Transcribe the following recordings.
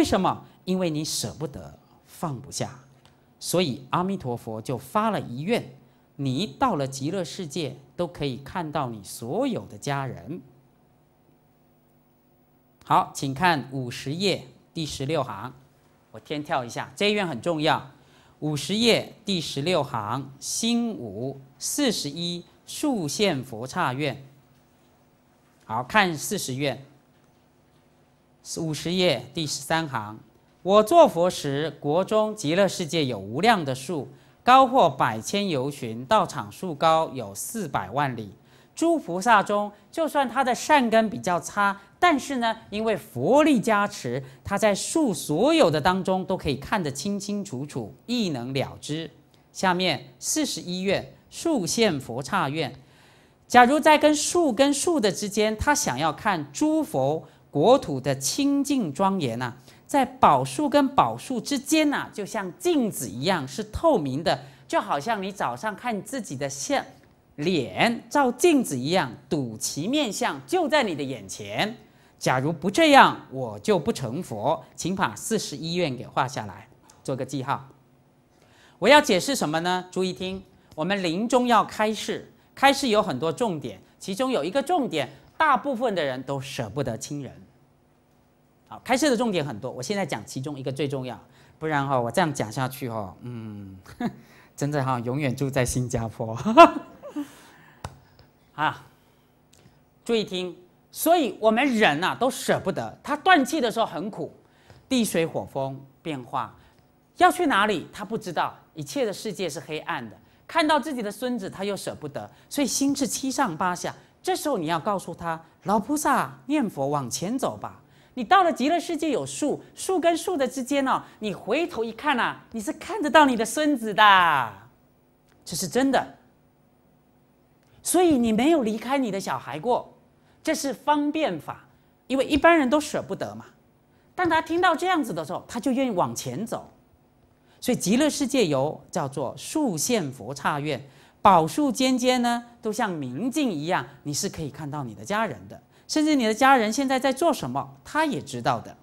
为什么？因为你舍不得，放不下，所以阿弥陀佛就发了遗愿，你到了极乐世界都可以看到你所有的家人。好，请看五十页第十六行，我先跳一下，这一愿很重要。五十页第十六行，心五四十一竖线佛刹愿。好，看四十愿。五十页第十三行，我做佛时，国中极乐世界有无量的树，高或百千由旬，道场树高有四百万里。诸菩萨中，就算他的善根比较差，但是呢，因为佛力加持，他在树所有的当中都可以看得清清楚楚，一能了之。下面四十一愿，树现佛刹愿。假如在跟树跟树的之间，他想要看诸佛。国土的清净庄严呐，在宝树跟宝树之间呐，就像镜子一样是透明的，就好像你早上看自己的像脸照镜子一样，睹其面相就在你的眼前。假如不这样，我就不成佛。请把四十一愿给画下来，做个记号。我要解释什么呢？注意听，我们临终要开示，开示有很多重点，其中有一个重点，大部分的人都舍不得亲人。好，开设的重点很多，我现在讲其中一个最重要，不然哈，我这样讲下去哈，嗯，真的哈，永远住在新加坡。啊，注意听，所以我们人呐都舍不得，他断气的时候很苦，地水火风变化，要去哪里他不知道，一切的世界是黑暗的，看到自己的孙子他又舍不得，所以心是七上八下。这时候你要告诉他，老菩萨念佛往前走吧。你到了极乐世界有树，树跟树的之间哦，你回头一看呐，你是看得到你的孙子的，这是真的。所以你没有离开你的小孩过，这是方便法，因为一般人都舍不得嘛。当他听到这样子的时候，他就愿意往前走。所以极乐世界游叫做树现佛刹院，宝树尖尖呢，都像明镜一样，你是可以看到你的家人的。甚至你的家人现在在做什么，他也知道的。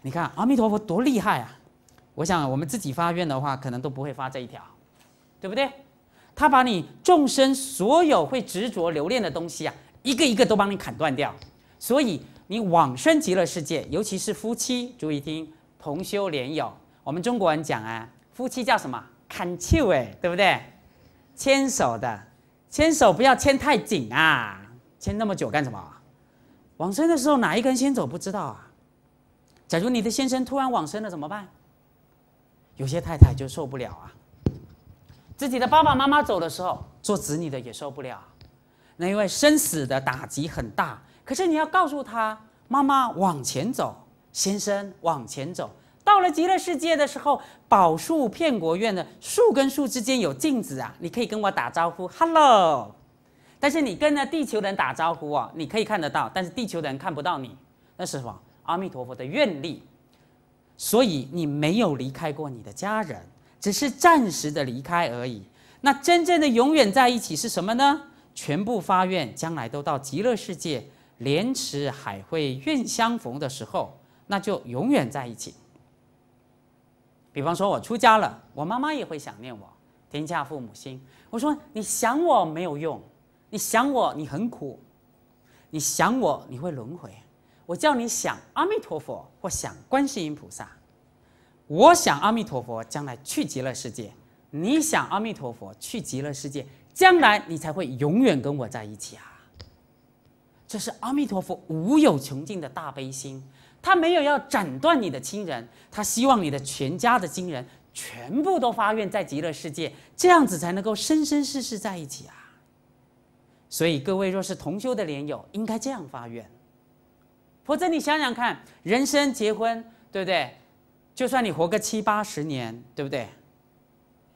你看阿弥陀佛多厉害啊！我想我们自己发愿的话，可能都不会发这一条，对不对？他把你众生所有会执着留恋的东西啊，一个一个都帮你砍断掉。所以你往生极乐世界，尤其是夫妻，注意听，同修连友。我们中国人讲啊，夫妻叫什么？砍手哎，对不对？牵手的，牵手不要牵太紧啊。牵那么久干什么？往生的时候哪一根先走不知道啊？假如你的先生突然往生了怎么办？有些太太就受不了啊！自己的爸爸妈妈走的时候，做子女的也受不了，那因为生死的打击很大。可是你要告诉他，妈妈往前走，先生往前走，到了极乐世界的时候，宝树片国院的树跟树之间有镜子啊，你可以跟我打招呼，hello。但是你跟那地球人打招呼啊，你可以看得到，但是地球人看不到你。那是什么？阿弥陀佛的愿力，所以你没有离开过你的家人，只是暂时的离开而已。那真正的永远在一起是什么呢？全部发愿，将来都到极乐世界莲池海会愿相逢的时候，那就永远在一起。比方说我出家了，我妈妈也会想念我，天下父母心。我说你想我没有用。你想我，你很苦；你想我，你会轮回。我叫你想阿弥陀佛或想观世音菩萨。我想阿弥陀佛将来去极乐世界，你想阿弥陀佛去极乐世界，将来你才会永远跟我在一起啊！这是阿弥陀佛无有穷尽的大悲心，他没有要斩断你的亲人，他希望你的全家的亲人全部都发愿在极乐世界，这样子才能够生生世世在一起啊！所以各位若是同修的莲友，应该这样发愿，否则你想想看，人生结婚，对不对？就算你活个七八十年，对不对？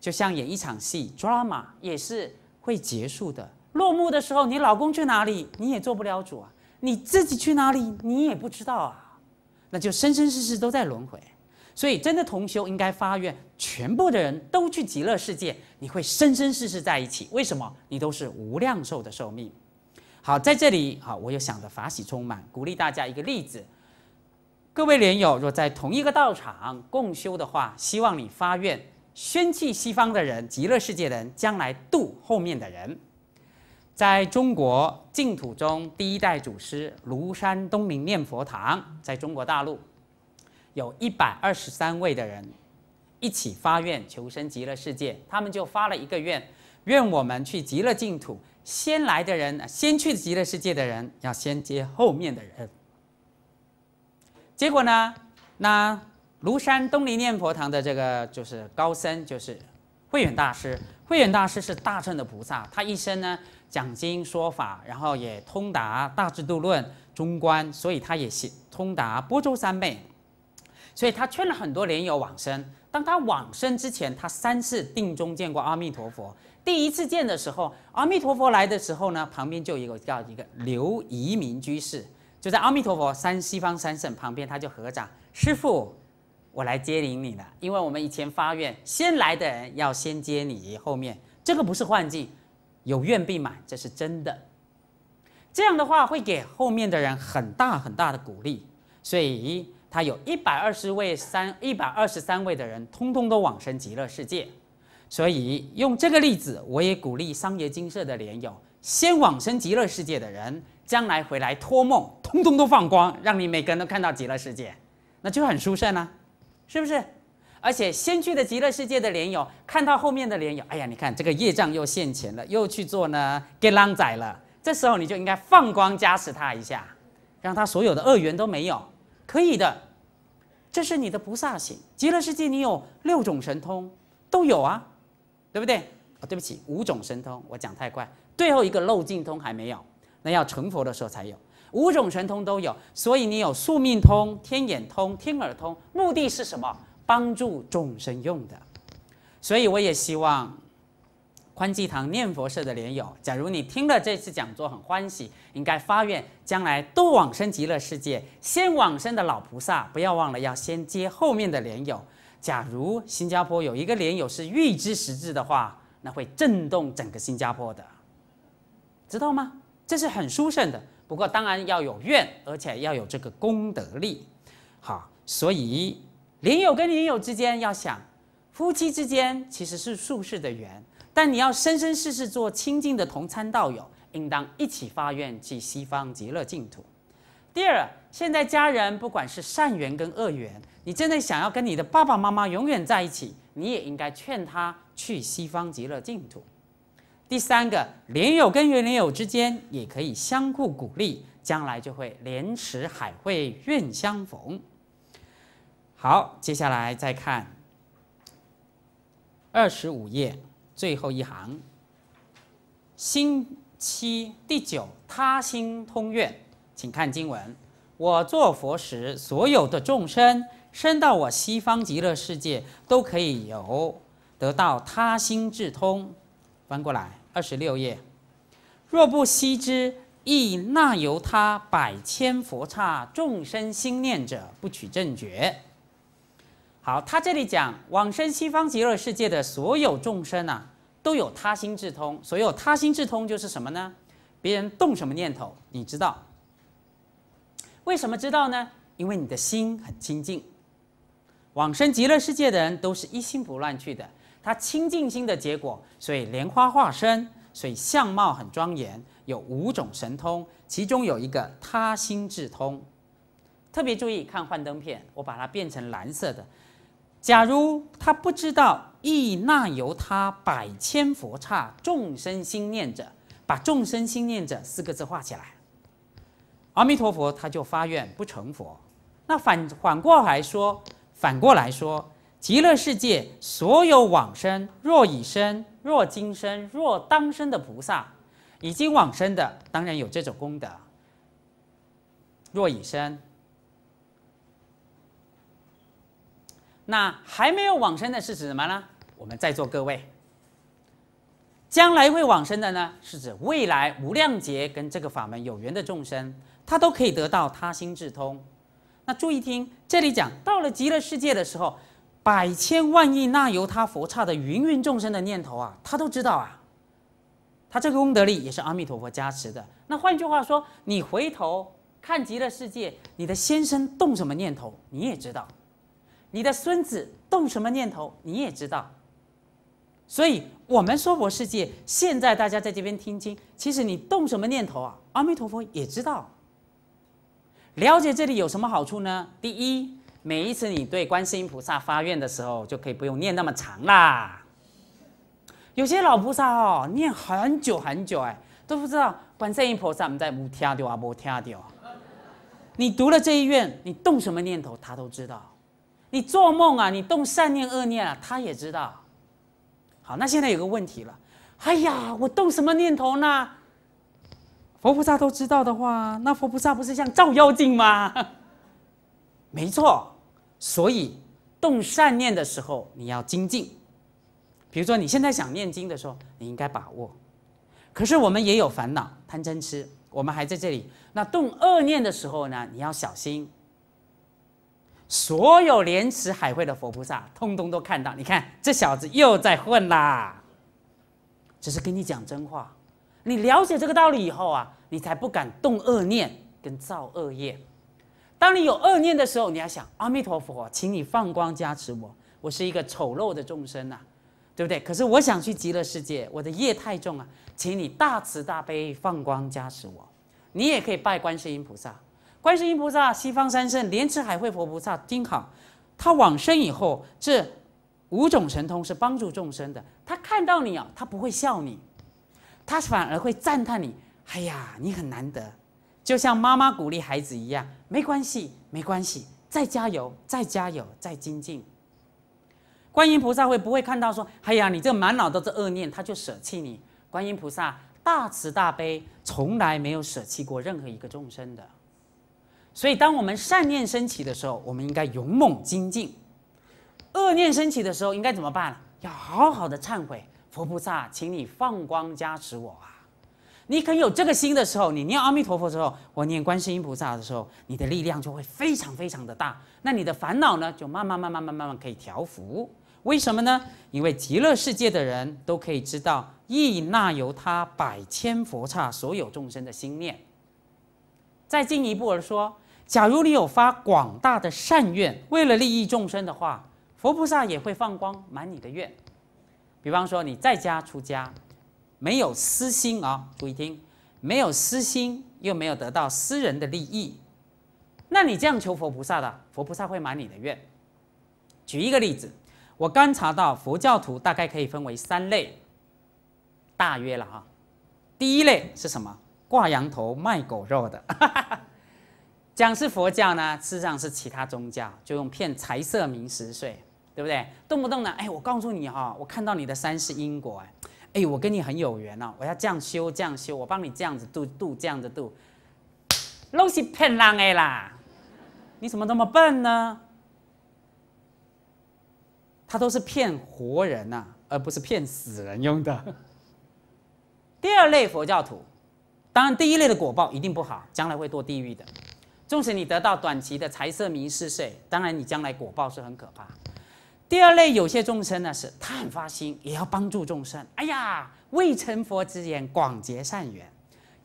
就像演一场戏，drama 也是会结束的。落幕的时候，你老公去哪里，你也做不了主啊。你自己去哪里，你也不知道啊。那就生生世世都在轮回。所以，真的同修应该发愿，全部的人都去极乐世界，你会生生世世在一起。为什么？你都是无量寿的寿命。好，在这里，好，我又想着法喜充满，鼓励大家一个例子：各位莲友，若在同一个道场共修的话，希望你发愿，宣气西方的人、极乐世界的人，将来度后面的人。在中国净土中，第一代祖师庐山东林念佛堂，在中国大陆。有一百二十三位的人一起发愿求生极乐世界，他们就发了一个愿：愿我们去极乐净土。先来的人、先去极乐世界的人，要先接后面的人。结果呢？那庐山东林念佛堂的这个就是高僧，就是慧远大师。慧远大师是大乘的菩萨，他一生呢讲经说法，然后也通达大智度论、中观，所以他也通达波洲三昧。所以他劝了很多年友往生。当他往生之前，他三次定中见过阿弥陀佛。第一次见的时候，阿弥陀佛来的时候呢，旁边就有一个叫一个刘移民居士，就在阿弥陀佛三西方三圣旁边，他就合掌：“师傅，我来接领你了。”因为我们以前发愿，先来的人要先接你。后面这个不是幻境，有愿必满，这是真的。这样的话会给后面的人很大很大的鼓励，所以。他有一百二十位三一百二十三位的人，通通都往生极乐世界。所以用这个例子，我也鼓励商业金舍的莲友，先往生极乐世界的人，将来回来托梦，通通都放光，让你每个人都看到极乐世界，那就很舒适啊，是不是？而且先去的极乐世界的莲友，看到后面的莲友，哎呀，你看这个业障又现前了，又去做呢，给浪仔了。这时候你就应该放光加持他一下，让他所有的恶缘都没有，可以的。这是你的菩萨行，极乐世界你有六种神通都有啊，对不对？哦，对不起，五种神通我讲太快，最后一个漏尽通还没有，那要成佛的时候才有。五种神通都有，所以你有宿命通、天眼通、天耳通，目的是什么？帮助众生用的。所以我也希望。宽积堂念佛社的莲友，假如你听了这次讲座很欢喜，应该发愿将来都往生极乐世界。先往生的老菩萨，不要忘了要先接后面的莲友。假如新加坡有一个莲友是预知时至的话，那会震动整个新加坡的，知道吗？这是很殊胜的，不过当然要有愿，而且要有这个功德力。好，所以莲友跟莲友之间要想，夫妻之间其实是宿世的缘。但你要生生世世做亲近的同参道友，应当一起发愿去西方极乐净土。第二，现在家人不管是善缘跟恶缘，你真的想要跟你的爸爸妈妈永远在一起，你也应该劝他去西方极乐净土。第三个，莲友跟圆莲友之间也可以相互鼓励，将来就会莲池海会愿相逢。好，接下来再看二十五页。最后一行，星期第九，他心通愿，请看经文。我做佛时，所有的众生生到我西方极乐世界，都可以有得到他心智通。翻过来，二十六页。若不悉知，亦那由他百千佛刹众生心念者，不取正觉。好，他这里讲往生西方极乐世界的所有众生呐，都有他心智通。所有他心智通就是什么呢？别人动什么念头，你知道。为什么知道呢？因为你的心很清净。往生极乐世界的人都是一心不乱去的，他清净心的结果，所以莲花化身，所以相貌很庄严，有五种神通，其中有一个他心智通。特别注意看幻灯片，我把它变成蓝色的。假如他不知道亦那由他百千佛刹众生心念者，把“众生心念者”四个字画起来。阿弥陀佛，他就发愿不成佛。那反反过来说，反过来说，极乐世界所有往生，若已生，若今生，若当生的菩萨，已经往生的当然有这种功德。若已生。那还没有往生的是指什么呢？我们在座各位，将来会往生的呢，是指未来无量劫跟这个法门有缘的众生，他都可以得到他心智通。那注意听，这里讲到了极乐世界的时候，百千万亿那由他佛刹的芸芸众生的念头啊，他都知道啊。他这个功德力也是阿弥陀佛加持的。那换句话说，你回头看极乐世界，你的先生动什么念头，你也知道。你的孙子动什么念头，你也知道。所以我们娑婆世界，现在大家在这边听经，其实你动什么念头啊，阿弥陀佛也知道。了解这里有什么好处呢？第一，每一次你对观世音菩萨发愿的时候，就可以不用念那么长啦。有些老菩萨哦，念很久很久，哎，都不知道观世音菩萨我们在不听掉啊，不听掉。你读了这一愿，你动什么念头，他都知道。你做梦啊！你动善念、恶念啊，他也知道。好，那现在有个问题了。哎呀，我动什么念头呢？佛菩萨都知道的话，那佛菩萨不是像照妖镜吗？没错。所以，动善念的时候你要精进。比如说，你现在想念经的时候，你应该把握。可是我们也有烦恼，贪嗔痴，我们还在这里。那动恶念的时候呢，你要小心。所有莲池海会的佛菩萨，通通都看到。你看这小子又在混啦，只是跟你讲真话。你了解这个道理以后啊，你才不敢动恶念跟造恶业。当你有恶念的时候，你要想阿弥陀佛，请你放光加持我。我是一个丑陋的众生呐，对不对？可是我想去极乐世界，我的业太重啊，请你大慈大悲放光加持我。你也可以拜观世音菩萨。观世音菩萨、西方三圣、莲池海会佛菩萨，听好。他往生以后，这五种神通是帮助众生的。他看到你啊，他不会笑你，他反而会赞叹你。哎呀，你很难得，就像妈妈鼓励孩子一样，没关系，没关系，再加油，再加油，再精进。观音菩萨会不会看到说，哎呀，你这满脑都是恶念，他就舍弃你？观音菩萨大慈大悲，从来没有舍弃过任何一个众生的。所以，当我们善念升起的时候，我们应该勇猛精进；恶念升起的时候，应该怎么办？要好好的忏悔。佛菩萨，请你放光加持我啊！你肯有这个心的时候，你念阿弥陀佛的时候，我念观世音菩萨的时候，你的力量就会非常非常的大。那你的烦恼呢，就慢慢慢慢慢慢慢可以调伏。为什么呢？因为极乐世界的人都可以知道，一纳由他百千佛刹所有众生的心念。再进一步而说。假如你有发广大的善愿，为了利益众生的话，佛菩萨也会放光满你的愿。比方说，你在家出家，没有私心啊，注意听，没有私心，又没有得到私人的利益，那你这样求佛菩萨的，佛菩萨会满你的愿。举一个例子，我观察到佛教徒大概可以分为三类，大约了啊，第一类是什么？挂羊头卖狗肉的。讲是佛教呢，事实上是其他宗教，就用骗财色名食睡，对不对？动不动呢，哎，我告诉你哈，我看到你的三是因果，哎，哎，我跟你很有缘哦，我要这样修，这样修，我帮你这样子度度，这样子度，拢是骗人的啦！你怎么那么笨呢？他都是骗活人呐，而不是骗死人用的。第二类佛教徒，当然第一类的果报一定不好，将来会堕地狱的。纵使你得到短期的财色名是税，当然你将来果报是很可怕。第二类有些众生呢是他很发心，也要帮助众生。哎呀，未成佛之言，广结善缘，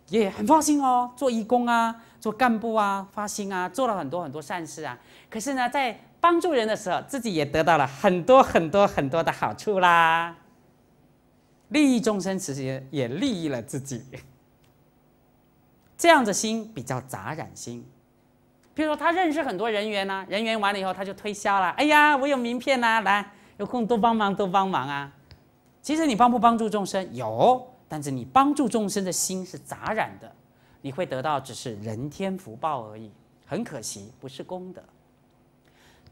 也很发心哦，做义工啊，做干部啊，发心啊，做了很多很多善事啊。可是呢，在帮助人的时候，自己也得到了很多很多很多的好处啦，利益众生，其实也利益了自己。这样的心比较杂染心。譬如说他认识很多人员呐，人员完了以后他就推销了。哎呀，我有名片呐，来，有空多帮忙，多帮忙啊。其实你帮不帮助众生有，但是你帮助众生的心是杂染的，你会得到只是人天福报而已，很可惜，不是功德。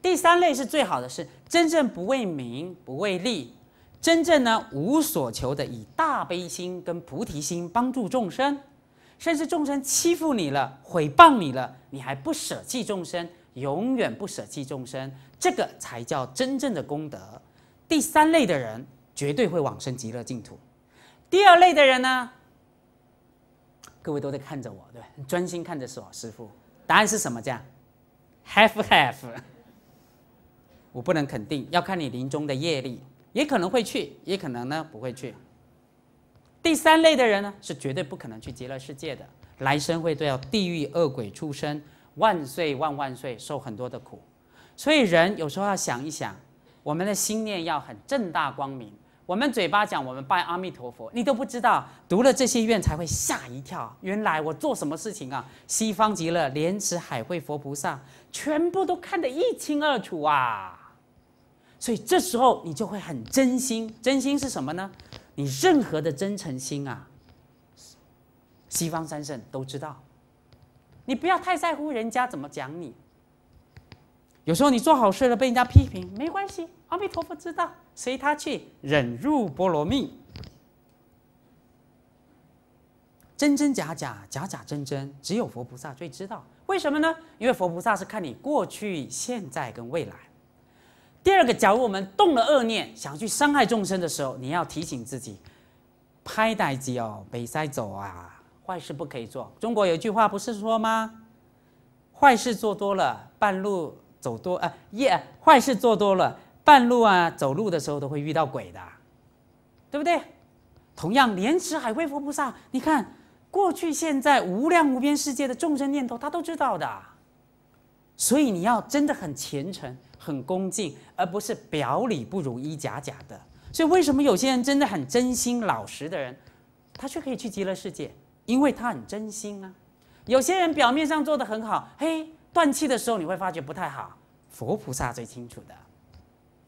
第三类是最好的，是真正不为名不为利，真正呢无所求的，以大悲心跟菩提心帮助众生。甚至众生欺负你了，毁谤你了，你还不舍弃众生，永远不舍弃众生，这个才叫真正的功德。第三类的人绝对会往生极乐净土，第二类的人呢？各位都在看着我，对吧？专心看着我，师傅，答案是什么？这样？Half half。我不能肯定，要看你临终的业力，也可能会去，也可能呢不会去。第三类的人呢，是绝对不可能去极乐世界的，来生会都要地狱恶鬼出身，万岁万万岁，受很多的苦。所以人有时候要想一想，我们的心念要很正大光明。我们嘴巴讲我们拜阿弥陀佛，你都不知道，读了这些愿才会吓一跳。原来我做什么事情啊？西方极乐莲池海会佛菩萨全部都看得一清二楚啊！所以这时候你就会很真心，真心是什么呢？你任何的真诚心啊，西方三圣都知道。你不要太在乎人家怎么讲你。有时候你做好事了被人家批评，没关系，阿弥陀佛知道，随他去，忍辱波罗蜜。真真假假，假假真真，只有佛菩萨最知道。为什么呢？因为佛菩萨是看你过去、现在跟未来。第二个，假如我们动了恶念，想去伤害众生的时候，你要提醒自己，拍袋子哦，别塞走啊，坏事不可以做。中国有句话不是说吗？坏事做多了，半路走多啊，耶，坏事做多了，半路啊走路的时候都会遇到鬼的，对不对？同样，莲池海会佛菩萨，你看过去现在无量无边世界的众生念头，他都知道的。所以你要真的很虔诚、很恭敬，而不是表里不如一假假的。所以为什么有些人真的很真心、老实的人，他却可以去极乐世界，因为他很真心啊。有些人表面上做得很好，嘿，断气的时候你会发觉不太好。佛菩萨最清楚的，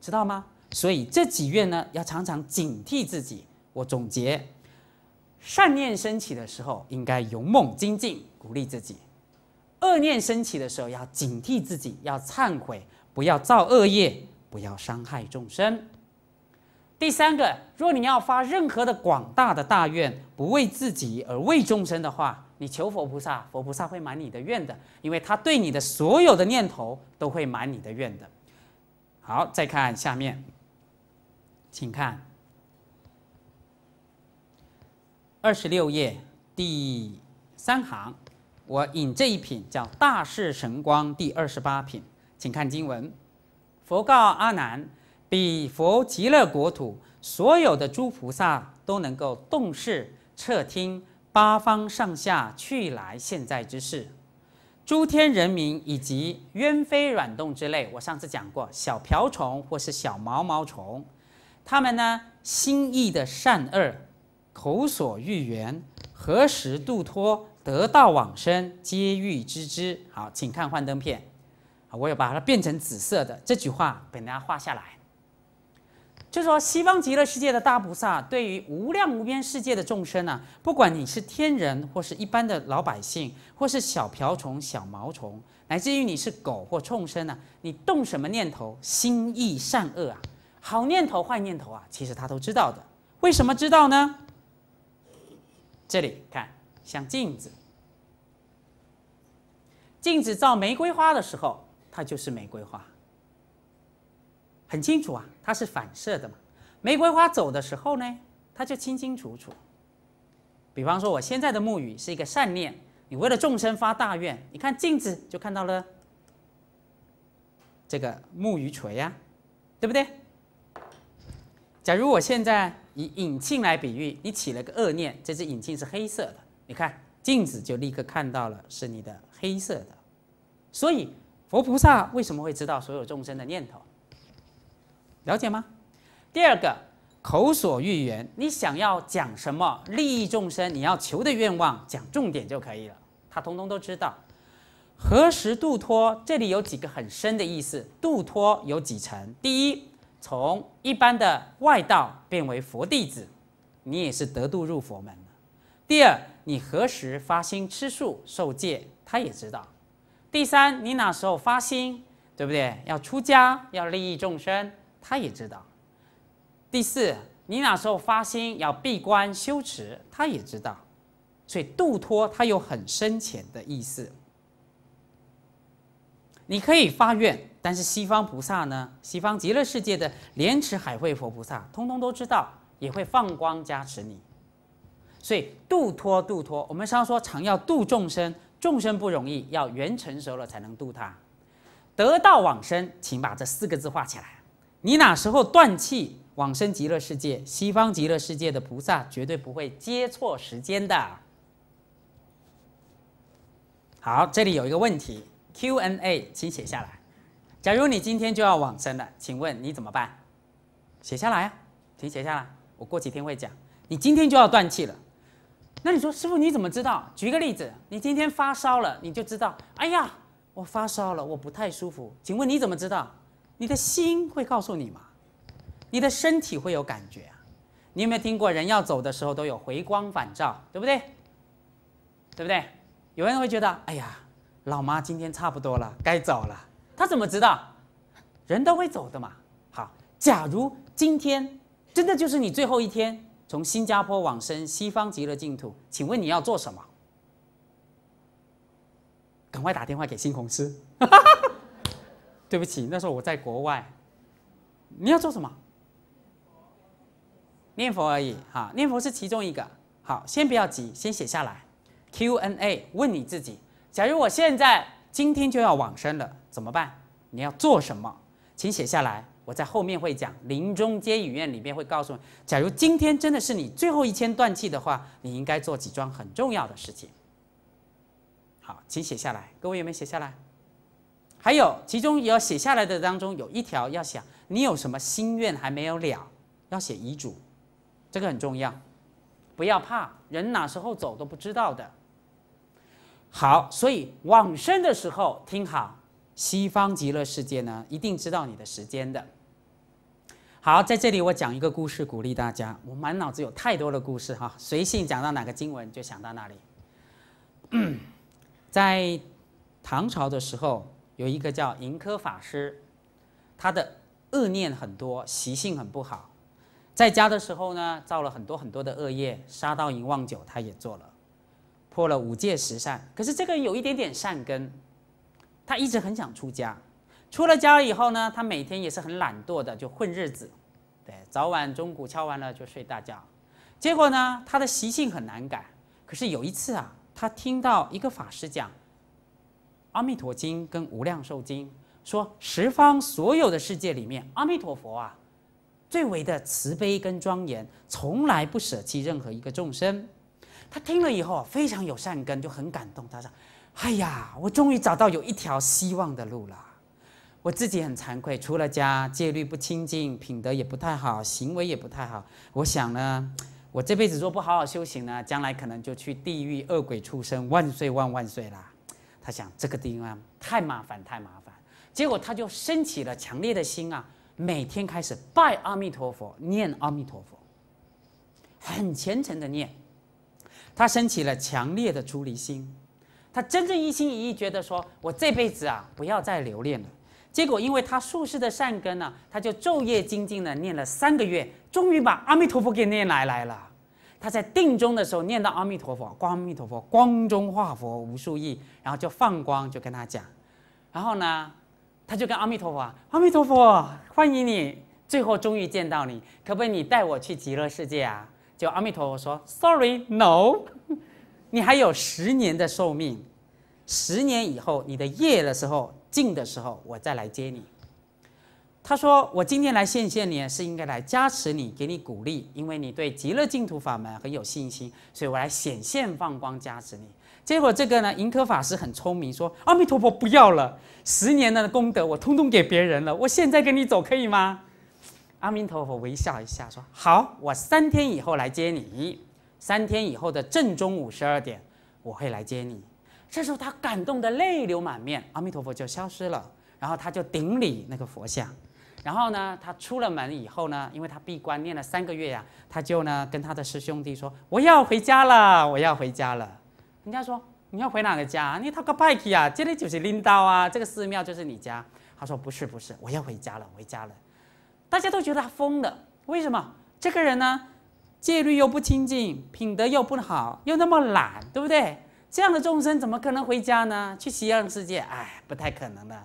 知道吗？所以这几月呢，要常常警惕自己。我总结，善念升起的时候，应该勇猛精进，鼓励自己。恶念升起的时候，要警惕自己，要忏悔，不要造恶业，不要伤害众生。第三个，若你要发任何的广大的大愿，不为自己而为众生的话，你求佛菩萨，佛菩萨会满你的愿的，因为他对你的所有的念头都会满你的愿的。好，再看下面，请看二十六页第三行。我引这一品叫《大势神光》第二十八品，请看经文。佛告阿难：彼佛极乐国土，所有的诸菩萨都能够洞视彻听八方上下去来现在之事，诸天人民以及鸢飞软动之类。我上次讲过，小瓢虫或是小毛毛虫，他们呢心意的善恶，口所欲言，何时度脱？得道往生，皆欲知之。好，请看幻灯片，我有把它变成紫色的这句话，给大家画下来。就说西方极乐世界的大菩萨，对于无量无边世界的众生呢，不管你是天人，或是一般的老百姓，或是小瓢虫、小毛虫，乃至于你是狗或众生呢，你动什么念头、心意善恶啊，好念头、坏念头啊，其实他都知道的。为什么知道呢？这里看。像镜子，镜子照玫瑰花的时候，它就是玫瑰花，很清楚啊，它是反射的嘛。玫瑰花走的时候呢，它就清清楚楚。比方说，我现在的木鱼是一个善念，你为了众生发大愿，你看镜子就看到了这个木鱼锤呀，对不对？假如我现在以引镜来比喻，你起了个恶念，这只引镜是黑色的。你看镜子就立刻看到了是你的黑色的，所以佛菩萨为什么会知道所有众生的念头？了解吗？第二个口所欲言，你想要讲什么利益众生，你要求的愿望讲重点就可以了，他通通都知道。何时度脱？这里有几个很深的意思。度脱有几层：第一，从一般的外道变为佛弟子，你也是得度入佛门第二，你何时发心吃素受戒，他也知道；第三，你哪时候发心，对不对？要出家，要利益众生，他也知道；第四，你哪时候发心要闭关修持，他也知道。所以度脱它有很深浅的意思。你可以发愿，但是西方菩萨呢？西方极乐世界的莲池海会佛菩萨，通通都知道，也会放光加持你。所以度脱度脱，我们常说常要度众生，众生不容易，要缘成熟了才能度他。得道往生，请把这四个字画起来。你哪时候断气往生极乐世界？西方极乐世界的菩萨绝对不会接错时间的。好，这里有一个问题，Q&A，请写下来。假如你今天就要往生了，请问你怎么办？写下来啊，请写下来。我过几天会讲，你今天就要断气了。那你说，师傅你怎么知道？举个例子，你今天发烧了，你就知道。哎呀，我发烧了，我不太舒服。请问你怎么知道？你的心会告诉你吗？你的身体会有感觉？你有没有听过，人要走的时候都有回光返照，对不对？对不对？有人会觉得，哎呀，老妈今天差不多了，该走了。她怎么知道？人都会走的嘛。好，假如今天真的就是你最后一天。从新加坡往生西方极乐净土，请问你要做什么？赶快打电话给新红师。对不起，那时候我在国外。你要做什么？念佛而已。哈，念佛是其中一个。好，先不要急，先写下来。Q&A，问你自己：假如我现在今天就要往生了，怎么办？你要做什么？请写下来。我在后面会讲临终接引院里面会告诉你，假如今天真的是你最后一天断气的话，你应该做几桩很重要的事情。好，请写下来。各位有没有写下来？还有，其中要写下来的当中有一条要想，你有什么心愿还没有了？要写遗嘱，这个很重要。不要怕，人哪时候走都不知道的。好，所以往生的时候听好。西方极乐世界呢，一定知道你的时间的。好，在这里我讲一个故事，鼓励大家。我满脑子有太多的故事哈，随性讲到哪个经文就想到那里。在唐朝的时候，有一个叫盈科法师，他的恶念很多，习性很不好。在家的时候呢，造了很多很多的恶业，杀盗淫妄酒他也做了，破了五戒十善。可是这个有一点点善根。他一直很想出家，出了家以后呢，他每天也是很懒惰的，就混日子。对，早晚钟鼓敲完了就睡大觉。结果呢，他的习性很难改。可是有一次啊，他听到一个法师讲《阿弥陀经》跟《无量寿经》，说十方所有的世界里面，阿弥陀佛啊，最为的慈悲跟庄严，从来不舍弃任何一个众生。他听了以后非常有善根，就很感动。他说。哎呀，我终于找到有一条希望的路了。我自己很惭愧，除了家戒律不清净，品德也不太好，行为也不太好。我想呢，我这辈子若不好好修行呢，将来可能就去地狱恶鬼出生，万岁万万岁啦。他想这个地方太麻烦，太麻烦。结果他就升起了强烈的心啊，每天开始拜阿弥陀佛，念阿弥陀佛，很虔诚的念。他升起了强烈的出离心。他真正一心一意，觉得说我这辈子啊不要再留恋了。结果，因为他术士的善根呢，他就昼夜精进的念了三个月，终于把阿弥陀佛给念来来了。他在定中的时候念到阿弥陀佛，光阿弥陀佛，光中化佛无数亿，然后就放光，就跟他讲。然后呢，他就跟阿弥陀佛啊，阿弥陀佛，欢迎你，最后终于见到你，可不可以你带我去极乐世界啊？就阿弥陀佛说，Sorry，No。你还有十年的寿命，十年以后你的业的时候尽的时候，我再来接你。他说：“我今天来献献你，是应该来加持你，给你鼓励，因为你对极乐净土法门很有信心，所以我来显现放光加持你。”结果这个呢，银科法师很聪明，说：“阿弥陀佛，不要了，十年的功德我通通给别人了，我现在跟你走可以吗？”阿弥陀佛微笑一下说：“好，我三天以后来接你。”三天以后的正中午十二点，我会来接你。这时候他感动的泪流满面，阿弥陀佛就消失了。然后他就顶礼那个佛像。然后呢，他出了门以后呢，因为他闭关念了三个月呀，他就呢跟他的师兄弟说：“我要回家了，我要回家了。”人家说：“你要回哪个家？你他个派去啊？这里就是领导啊，这个寺庙就是你家。”他说：“不是不是，我要回家了，回家了。”大家都觉得他疯了。为什么？这个人呢？戒律又不清净，品德又不好，又那么懒，对不对？这样的众生怎么可能回家呢？去西洋世界，哎，不太可能的，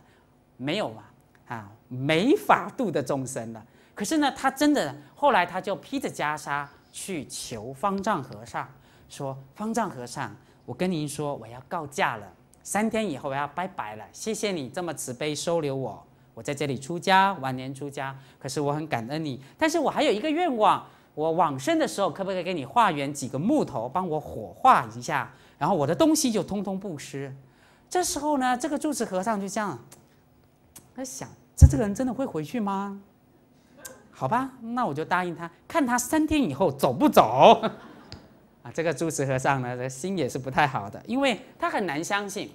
没有嘛，啊，没法度的众生了。可是呢，他真的后来他就披着袈裟去求方丈和尚，说：“方丈和尚，我跟您说，我要告假了，三天以后我要拜拜了。谢谢你这么慈悲收留我，我在这里出家，晚年出家。可是我很感恩你，但是我还有一个愿望。”我往生的时候，可不可以给你化缘几个木头，帮我火化一下，然后我的东西就通通布施。这时候呢，这个住持和尚就这样，他想：这这个人真的会回去吗？好吧，那我就答应他，看他三天以后走不走。啊，这个住持和尚呢，心也是不太好的，因为他很难相信。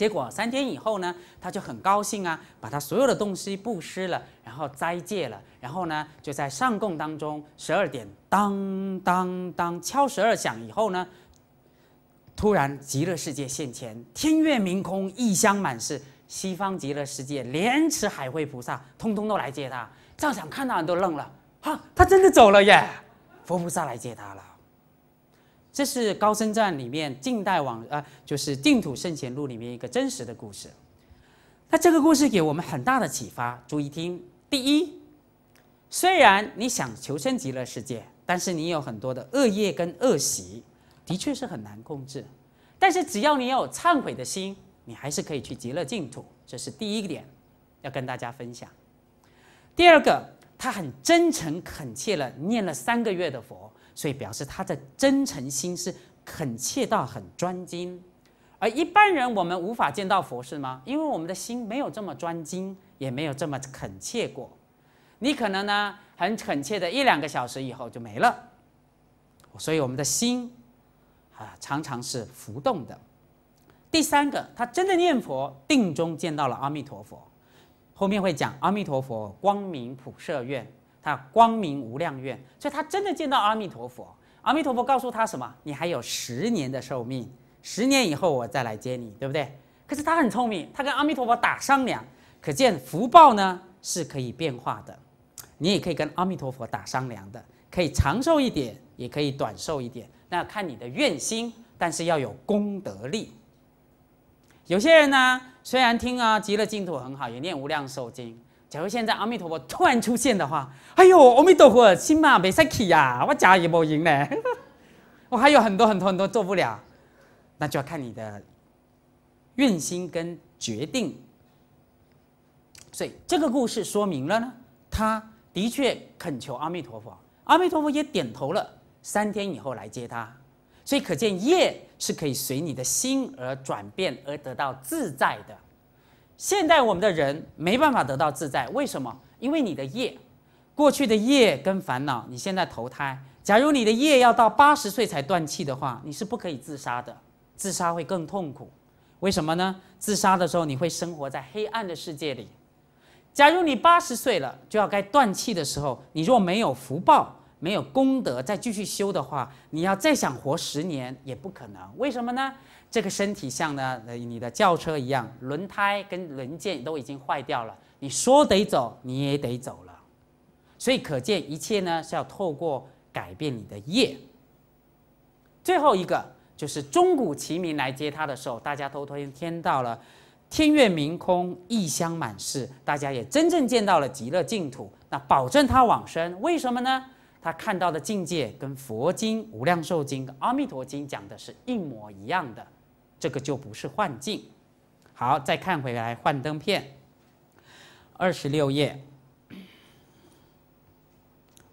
结果三天以后呢，他就很高兴啊，把他所有的东西布施了，然后斋戒了，然后呢，就在上供当中，十二点，当当当，敲十二响以后呢，突然极乐世界现前，天月明空，异香满室，西方极乐世界莲池海会菩萨通通都来接他，现想看到人都愣了，哈，他真的走了耶，佛菩萨来接他了。这是高僧传里面近代往呃，就是净土圣贤录里面一个真实的故事。那这个故事给我们很大的启发，注意听。第一，虽然你想求生极乐世界，但是你有很多的恶业跟恶习，的确是很难控制。但是只要你有忏悔的心，你还是可以去极乐净土。这是第一个点，要跟大家分享。第二个，他很真诚恳切了，念了三个月的佛。所以表示他的真诚心是恳切到很专精，而一般人我们无法见到佛，是吗？因为我们的心没有这么专精，也没有这么恳切过。你可能呢很恳切的一两个小时以后就没了，所以我们的心啊常常是浮动的。第三个，他真的念佛定中见到了阿弥陀佛，后面会讲阿弥陀佛光明普摄愿。他光明无量愿，所以他真的见到阿弥陀佛。阿弥陀佛告诉他什么？你还有十年的寿命，十年以后我再来接你，对不对？可是他很聪明，他跟阿弥陀佛打商量。可见福报呢是可以变化的，你也可以跟阿弥陀佛打商量的，可以长寿一点，也可以短寿一点，那要看你的愿心，但是要有功德力。有些人呢，虽然听啊极乐净土很好，也念无量寿经。假如现在阿弥陀佛突然出现的话，哎呦，阿弥陀佛心嘛没在起呀，我家也没赢呢，我还有很多很多很多做不了，那就要看你的愿心跟决定。所以这个故事说明了呢，他的确恳求阿弥陀佛，阿弥陀佛也点头了，三天以后来接他，所以可见业是可以随你的心而转变而得到自在的。现代我们的人没办法得到自在，为什么？因为你的业，过去的业跟烦恼，你现在投胎。假如你的业要到八十岁才断气的话，你是不可以自杀的，自杀会更痛苦。为什么呢？自杀的时候你会生活在黑暗的世界里。假如你八十岁了就要该断气的时候，你若没有福报。没有功德，再继续修的话，你要再想活十年也不可能。为什么呢？这个身体像呢，你的轿车一样，轮胎跟轮件都已经坏掉了。你说得走，你也得走了。所以可见一切呢，是要透过改变你的业。最后一个就是钟鼓齐鸣来接他的时候，大家偷偷听到了“天月明空，异香满室”，大家也真正见到了极乐净土。那保证他往生，为什么呢？他看到的境界跟佛经《无量寿经》、《阿弥陀经》讲的是一模一样的，这个就不是幻境。好，再看回来幻灯片，二十六页，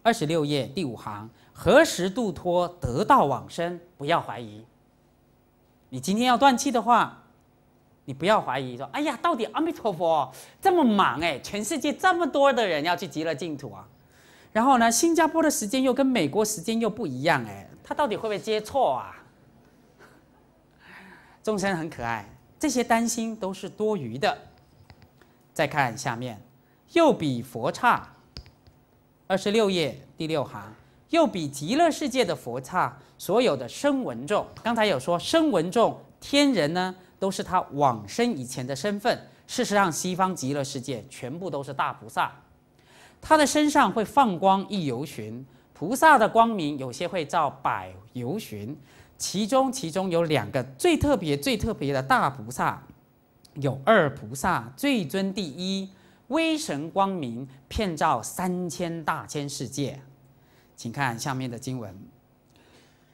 二十六页第五行，何时度脱得道往生？不要怀疑，你今天要断气的话，你不要怀疑，说：“哎呀，到底阿弥陀佛这么忙哎，全世界这么多的人要去极乐净土啊。”然后呢？新加坡的时间又跟美国时间又不一样哎，他到底会不会接错啊？众生很可爱，这些担心都是多余的。再看下面，又比佛差，二十六页第六行，又比极乐世界的佛差。所有的声闻众，刚才有说声闻众天人呢，都是他往生以前的身份。事实上，西方极乐世界全部都是大菩萨。他的身上会放光一游巡，菩萨的光明有些会照百游巡，其中其中有两个最特别最特别的大菩萨，有二菩萨最尊第一，威神光明遍照三千大千世界，请看下面的经文。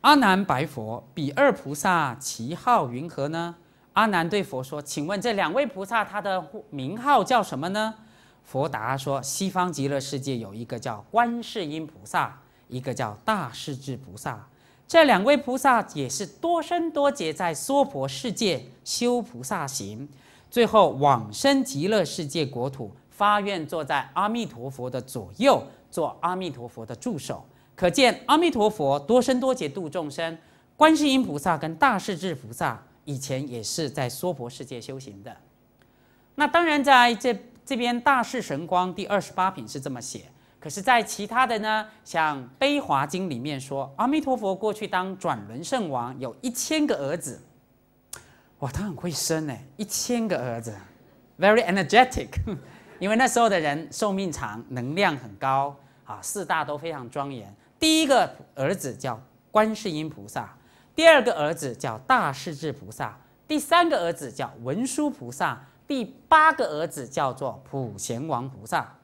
阿难白佛：比二菩萨其号云何呢？阿难对佛说：请问这两位菩萨他的名号叫什么呢？佛答说，西方极乐世界有一个叫观世音菩萨，一个叫大势至菩萨。这两位菩萨也是多生多劫在娑婆世界修菩萨行，最后往生极乐世界国土，发愿坐在阿弥陀佛的左右，做阿弥陀佛的助手。可见阿弥陀佛多生多劫度众生，观世音菩萨跟大势至菩萨以前也是在娑婆世界修行的。那当然在这。这边大势神光第二十八品是这么写，可是，在其他的呢，像悲华经里面说，阿弥陀佛过去当转轮圣王，有一千个儿子。哇，他很会生呢，一千个儿子，very energetic，因为那时候的人寿命长，能量很高啊。四大都非常庄严，第一个儿子叫观世音菩萨，第二个儿子叫大势至菩萨，第三个儿子叫文殊菩萨。第八个儿子叫做普贤王菩萨，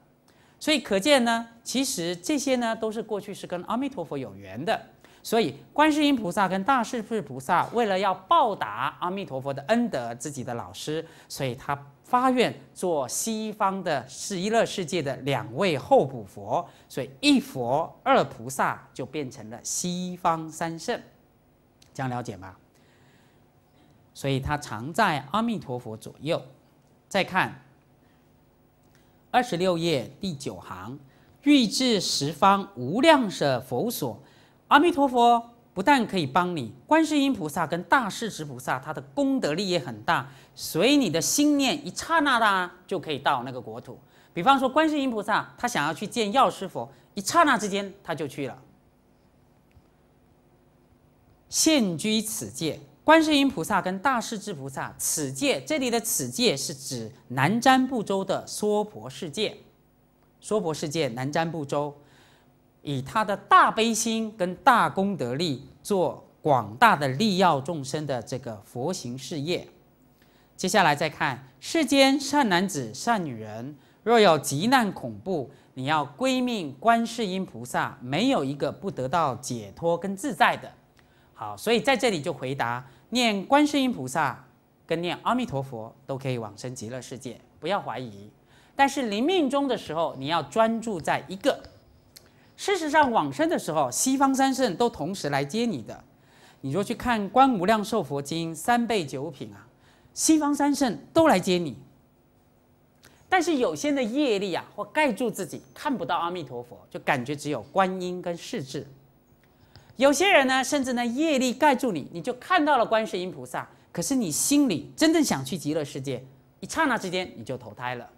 所以可见呢，其实这些呢都是过去是跟阿弥陀佛有缘的。所以观世音菩萨跟大势至菩萨为了要报答阿弥陀佛的恩德，自己的老师，所以他发愿做西方的十一乐世界的两位候补佛，所以一佛二菩萨就变成了西方三圣，这样了解吗？所以，他常在阿弥陀佛左右。再看，二十六页第九行，欲至十方无量舍佛所，阿弥陀佛不但可以帮你，观世音菩萨跟大势至菩萨他的功德力也很大，所以你的心念一刹那的就可以到那个国土。比方说观世音菩萨他想要去见药师佛，一刹那之间他就去了，现居此界。观世音菩萨跟大势至菩萨，此界这里的此界是指南瞻部洲的娑婆世界，娑婆世界南瞻部洲，以他的大悲心跟大功德力做广大的利要众生的这个佛行事业。接下来再看世间善男子善女人，若有极难恐怖，你要归命观世音菩萨，没有一个不得到解脱跟自在的。好，所以在这里就回答，念观世音菩萨跟念阿弥陀佛都可以往生极乐世界，不要怀疑。但是临命终的时候，你要专注在一个。事实上，往生的时候，西方三圣都同时来接你的。你若去看《观无量寿佛经》三倍九品啊，西方三圣都来接你。但是有些的业力啊，或盖住自己看不到阿弥陀佛，就感觉只有观音跟世智有些人呢，甚至呢业力盖住你，你就看到了观世音菩萨。可是你心里真正想去极乐世界，一刹那之间你就投胎了。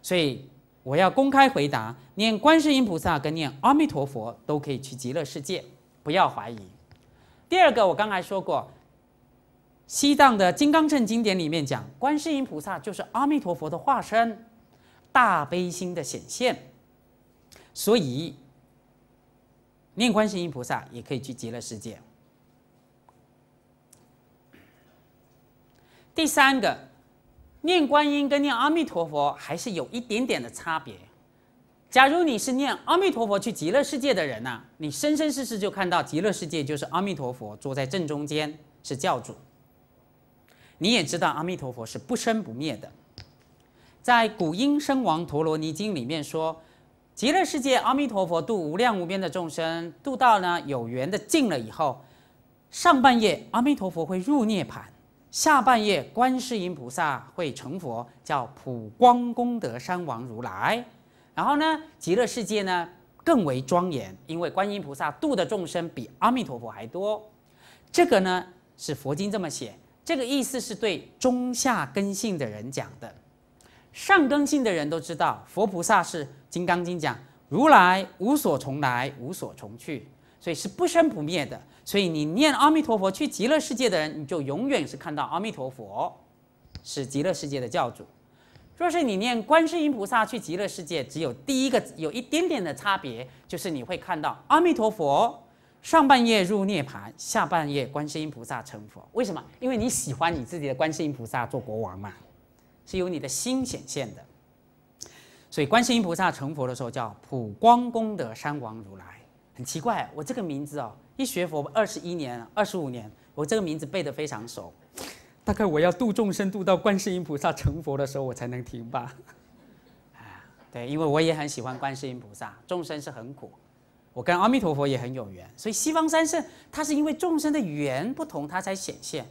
所以我要公开回答，念观世音菩萨跟念阿弥陀佛都可以去极乐世界，不要怀疑。第二个，我刚才说过，西藏的金刚正经典里面讲，观世音菩萨就是阿弥陀佛的化身，大悲心的显现，所以。念观世音菩萨也可以去极乐世界。第三个，念观音跟念阿弥陀佛还是有一点点的差别。假如你是念阿弥陀佛去极乐世界的人呐，你生生世世就看到极乐世界就是阿弥陀佛坐在正中间是教主。你也知道阿弥陀佛是不生不灭的，在《古音声王陀罗尼经》里面说。极乐世界，阿弥陀佛度无量无边的众生，度到呢有缘的尽了以后，上半夜阿弥陀佛会入涅盘，下半夜观世音菩萨会成佛，叫普光功德山王如来。然后呢，极乐世界呢更为庄严，因为观音菩萨度的众生比阿弥陀佛还多。这个呢是佛经这么写，这个意思是对中下根性的人讲的。上根性的人都知道，佛菩萨是《金刚经》讲，如来无所从来，无所从去，所以是不生不灭的。所以你念阿弥陀佛去极乐世界的人，你就永远是看到阿弥陀佛是极乐世界的教主。若是你念观世音菩萨去极乐世界，只有第一个有一点点的差别，就是你会看到阿弥陀佛上半夜入涅盘，下半夜观世音菩萨成佛。为什么？因为你喜欢你自己的观世音菩萨做国王嘛。是由你的心显现的，所以观世音菩萨成佛的时候叫普光功德山王如来。很奇怪，我这个名字哦，一学佛二十一年、二十五年，我这个名字背得非常熟。大概我要度众生，度到观世音菩萨成佛的时候，我才能停吧。啊，对，因为我也很喜欢观世音菩萨，众生是很苦，我跟阿弥陀佛也很有缘，所以西方三圣，它是因为众生的缘不同，它才显现。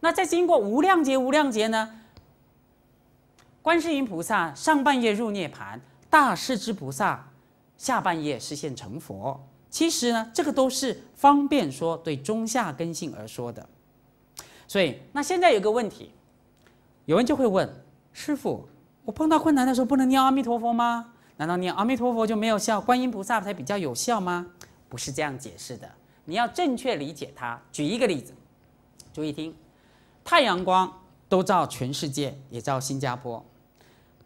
那在经过无量劫、无量劫呢？观世音菩萨上半夜入涅盘，大势至菩萨下半夜实现成佛。其实呢，这个都是方便说对中下根性而说的。所以，那现在有个问题，有人就会问：师傅，我碰到困难的时候不能念阿弥陀佛吗？难道念阿弥陀佛就没有效？观音菩萨才比较有效吗？不是这样解释的。你要正确理解它。举一个例子，注意听：太阳光都照全世界，也照新加坡。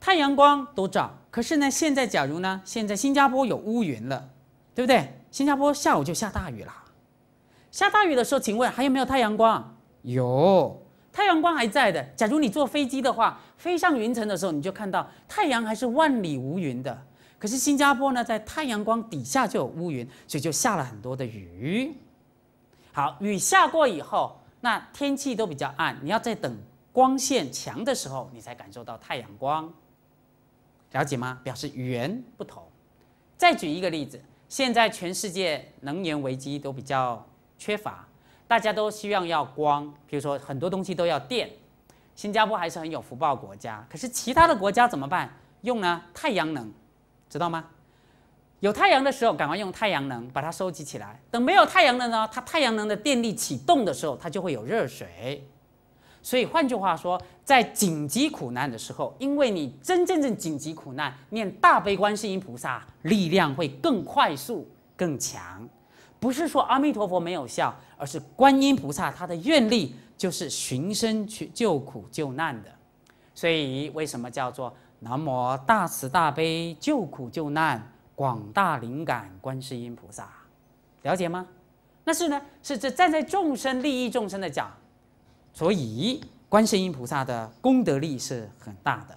太阳光都照，可是呢，现在假如呢，现在新加坡有乌云了，对不对？新加坡下午就下大雨了。下大雨的时候，请问还有没有太阳光？有，太阳光还在的。假如你坐飞机的话，飞上云层的时候，你就看到太阳还是万里无云的。可是新加坡呢，在太阳光底下就有乌云，所以就下了很多的雨。好，雨下过以后，那天气都比较暗，你要在等光线强的时候，你才感受到太阳光。了解吗？表示源不同。再举一个例子，现在全世界能源危机都比较缺乏，大家都希望要光，比如说很多东西都要电。新加坡还是很有福报国家，可是其他的国家怎么办？用呢太阳能，知道吗？有太阳的时候，赶快用太阳能把它收集起来。等没有太阳了呢，它太阳能的电力启动的时候，它就会有热水。所以换句话说，在紧急苦难的时候，因为你真真正正紧急苦难，念大悲观世音菩萨，力量会更快速更强。不是说阿弥陀佛没有效，而是观音菩萨他的愿力就是寻声去救苦救难的。所以为什么叫做南无大慈大悲救苦救难广大灵感观世音菩萨？了解吗？那是呢，是这站在众生利益众生的讲。所以，观世音菩萨的功德力是很大的。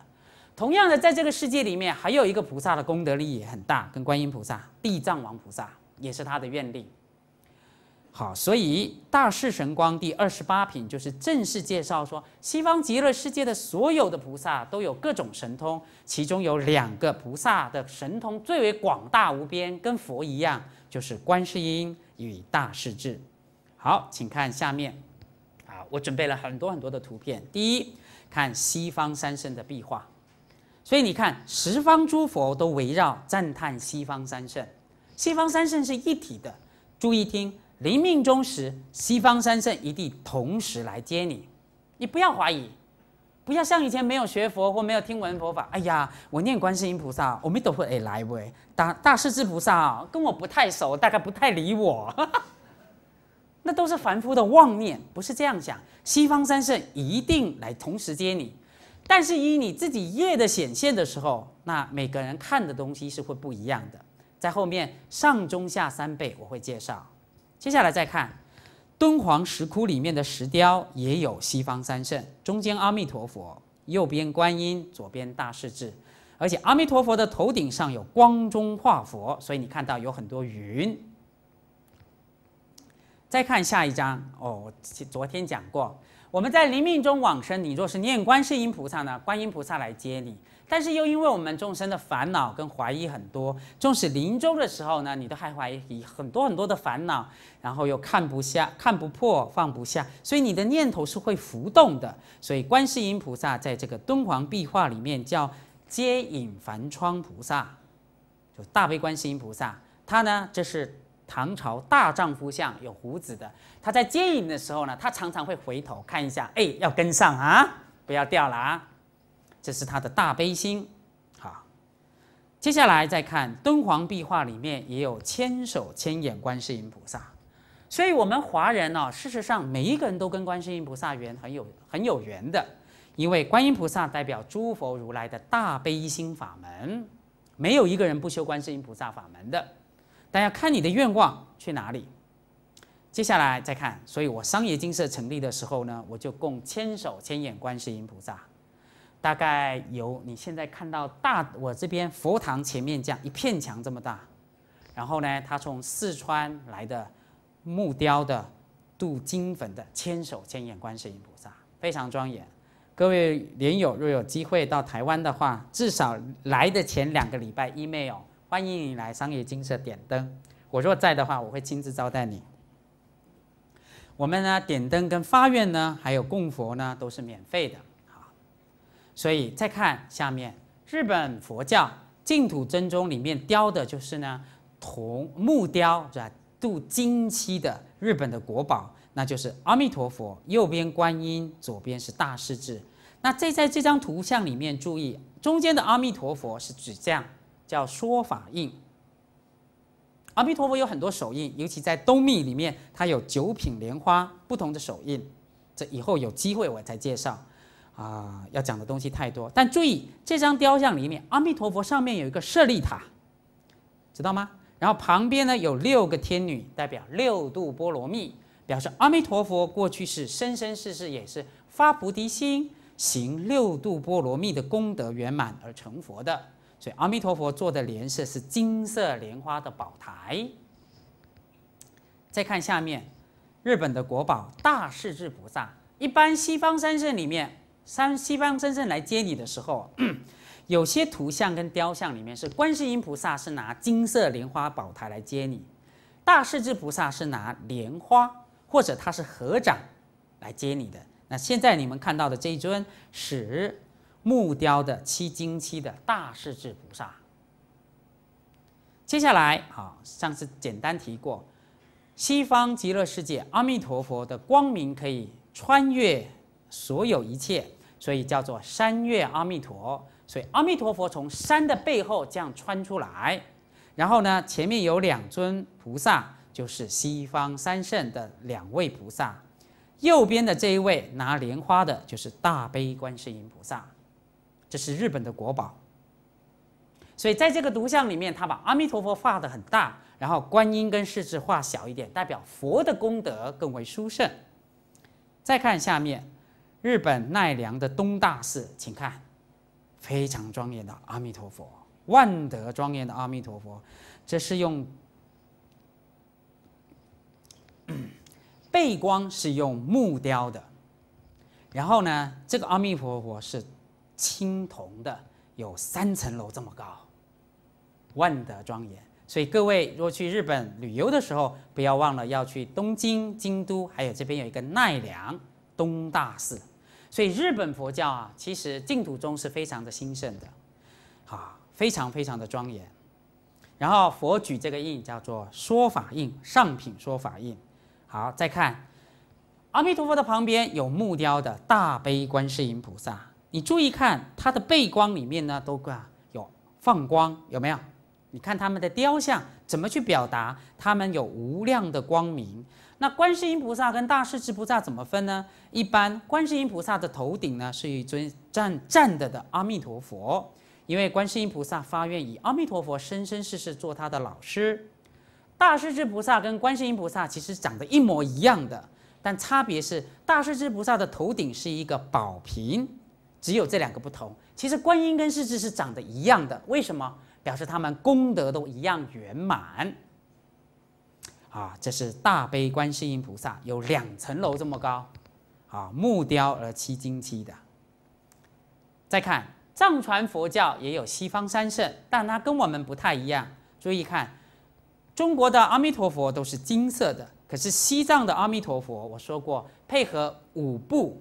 同样的，在这个世界里面，还有一个菩萨的功德力也很大，跟观音菩萨、地藏王菩萨也是他的愿力。好，所以大势神光第二十八品就是正式介绍说，西方极乐世界的所有的菩萨都有各种神通，其中有两个菩萨的神通最为广大无边，跟佛一样，就是观世音与大势至。好，请看下面。我准备了很多很多的图片。第一，看西方三圣的壁画，所以你看十方诸佛都围绕赞叹西方三圣。西方三圣是一体的，注意听，临命终时，西方三圣一定同时来接你。你不要怀疑，不要像以前没有学佛或没有听闻佛法，哎呀，我念观世音菩萨，阿弥陀佛来喂，大大势至菩萨跟我不太熟，大概不太理我。那都是凡夫的妄念，不是这样想。西方三圣一定来同时接你，但是依你自己业的显现的时候，那每个人看的东西是会不一样的。在后面上中下三辈，我会介绍。接下来再看，敦煌石窟里面的石雕也有西方三圣，中间阿弥陀佛，右边观音，左边大势至，而且阿弥陀佛的头顶上有光中化佛，所以你看到有很多云。再看下一章哦，昨天讲过，我们在临命中往生，你若是念观世音菩萨呢，观音菩萨来接你。但是又因为我们众生的烦恼跟怀疑很多，纵使临终的时候呢，你都还怀疑很多很多的烦恼，然后又看不下、看不破、放不下，所以你的念头是会浮动的。所以观世音菩萨在这个敦煌壁画里面叫接引凡窗菩萨，就大悲观世音菩萨，他呢这是。唐朝大丈夫像有胡子的，他在接引的时候呢，他常常会回头看一下，哎，要跟上啊，不要掉了啊，这是他的大悲心。好，接下来再看敦煌壁画里面也有千手千眼观世音菩萨，所以我们华人呢，事实上每一个人都跟观世音菩萨缘很有很有缘的，因为观音菩萨代表诸佛如来的大悲心法门，没有一个人不修观世音菩萨法门的。但要看你的愿望去哪里。接下来再看，所以我商业金舍成立的时候呢，我就供千手千眼观世音菩萨，大概有你现在看到大我这边佛堂前面这样一片墙这么大。然后呢，他从四川来的木雕的镀金粉的千手千眼观世音菩萨，非常庄严。各位莲友，若有机会到台湾的话，至少来的前两个礼拜，email。欢迎你来商业金色点灯，我若在的话，我会亲自招待你。我们呢，点灯、跟发愿呢，还有供佛呢，都是免费的好，所以再看下面，日本佛教净土真宗里面雕的就是呢，铜木雕是吧？镀金漆的日本的国宝，那就是阿弥陀佛，右边观音，左边是大势至。那这在这张图像里面，注意中间的阿弥陀佛是指样，叫说法印。阿弥陀佛有很多手印，尤其在东密里面，它有九品莲花不同的手印。这以后有机会我再介绍，啊，要讲的东西太多。但注意这张雕像里面，阿弥陀佛上面有一个舍利塔，知道吗？然后旁边呢有六个天女，代表六度波罗蜜，表示阿弥陀佛过去是生生世世也是发菩提心，行六度波罗蜜的功德圆满而成佛的。所以阿弥陀佛做的莲座是金色莲花的宝台。再看下面，日本的国宝大势至菩萨。一般西方三圣里面，三西方三圣来接你的时候，有些图像跟雕像里面是观世音菩萨是拿金色莲花宝台来接你，大势至菩萨是拿莲花或者他是合掌来接你的。那现在你们看到的这尊石。木雕的七经七的大势至菩萨。接下来啊，上次简单提过，西方极乐世界阿弥陀佛的光明可以穿越所有一切，所以叫做山月阿弥陀。所以阿弥陀佛从山的背后这样穿出来，然后呢，前面有两尊菩萨，就是西方三圣的两位菩萨。右边的这一位拿莲花的就是大悲观世音菩萨。这是日本的国宝，所以在这个图像里面，他把阿弥陀佛画的很大，然后观音跟世子画小一点，代表佛的功德更为殊胜。再看下面，日本奈良的东大寺，请看，非常庄严的阿弥陀佛，万德庄严的阿弥陀佛，这是用背光是用木雕的，然后呢，这个阿弥陀佛是。青铜的有三层楼这么高，万德庄严。所以各位若去日本旅游的时候，不要忘了要去东京、京都，还有这边有一个奈良东大寺。所以日本佛教啊，其实净土宗是非常的兴盛的，啊，非常非常的庄严。然后佛举这个印叫做说法印，上品说法印。好，再看阿弥陀佛的旁边有木雕的大悲观世音菩萨。你注意看它的背光里面呢，都啊有放光，有没有？你看他们的雕像怎么去表达他们有无量的光明？那观世音菩萨跟大势至菩萨怎么分呢？一般观世音菩萨的头顶呢是一尊站站着的阿弥陀佛，因为观世音菩萨发愿以阿弥陀佛生生世世做他的老师。大势至菩萨跟观世音菩萨其实长得一模一样的，但差别是大势至菩萨的头顶是一个宝瓶。只有这两个不同。其实观音跟狮子是长得一样的，为什么？表示他们功德都一样圆满。啊，这是大悲观世音菩萨，有两层楼这么高，啊，木雕而七金漆的。再看藏传佛教也有西方三圣，但它跟我们不太一样。注意看，中国的阿弥陀佛都是金色的，可是西藏的阿弥陀佛，我说过，配合五步。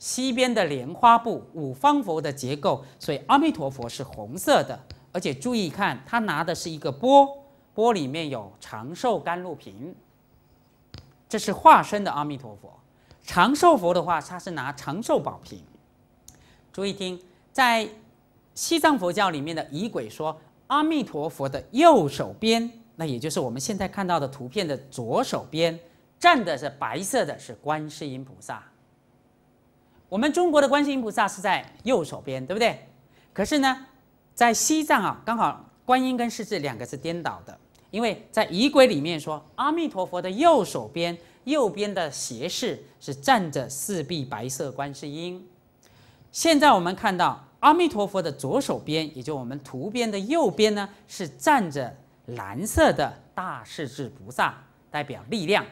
西边的莲花部五方佛的结构，所以阿弥陀佛是红色的，而且注意看，他拿的是一个钵，钵里面有长寿甘露瓶。这是化身的阿弥陀佛，长寿佛的话，他是拿长寿宝瓶。注意听，在西藏佛教里面的仪轨说，阿弥陀佛的右手边，那也就是我们现在看到的图片的左手边，站的是白色的是观世音菩萨。我们中国的观世音菩萨是在右手边，对不对？可是呢，在西藏啊，刚好观音跟世智两个是颠倒的，因为在仪轨里面说，阿弥陀佛的右手边，右边的斜视是站着四臂白色观世音。现在我们看到阿弥陀佛的左手边，也就我们图边的右边呢，是站着蓝色的大势至菩萨，代表力量。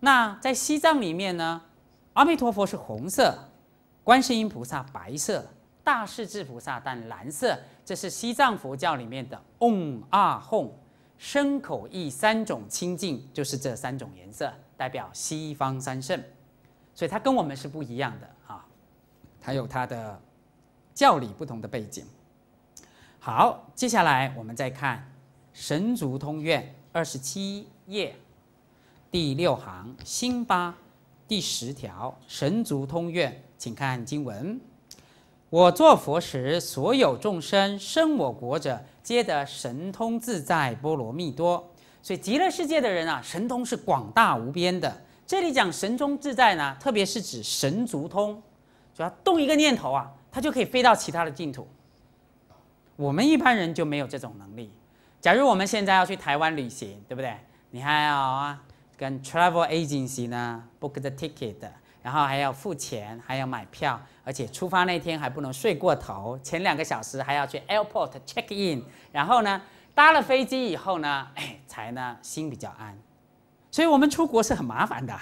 那在西藏里面呢？阿弥陀佛是红色，观世音菩萨白色，大势至菩萨淡蓝色。这是西藏佛教里面的嗡、阿、哄，身口意三种清净，就是这三种颜色，代表西方三圣。所以它跟我们是不一样的啊，它有它的教理不同的背景。好，接下来我们再看《神足通院》二十七页第六行辛巴。第十条，神足通愿，请看经文。我作佛时，所有众生生我国者，皆得神通自在波罗蜜多。所以极乐世界的人啊，神通是广大无边的。这里讲神通自在呢，特别是指神足通，主要动一个念头啊，他就可以飞到其他的净土。我们一般人就没有这种能力。假如我们现在要去台湾旅行，对不对？你还要啊？跟 travel agency 呢 book the ticket，然后还要付钱，还要买票，而且出发那天还不能睡过头，前两个小时还要去 airport check in，然后呢搭了飞机以后呢，哎才呢心比较安，所以我们出国是很麻烦的，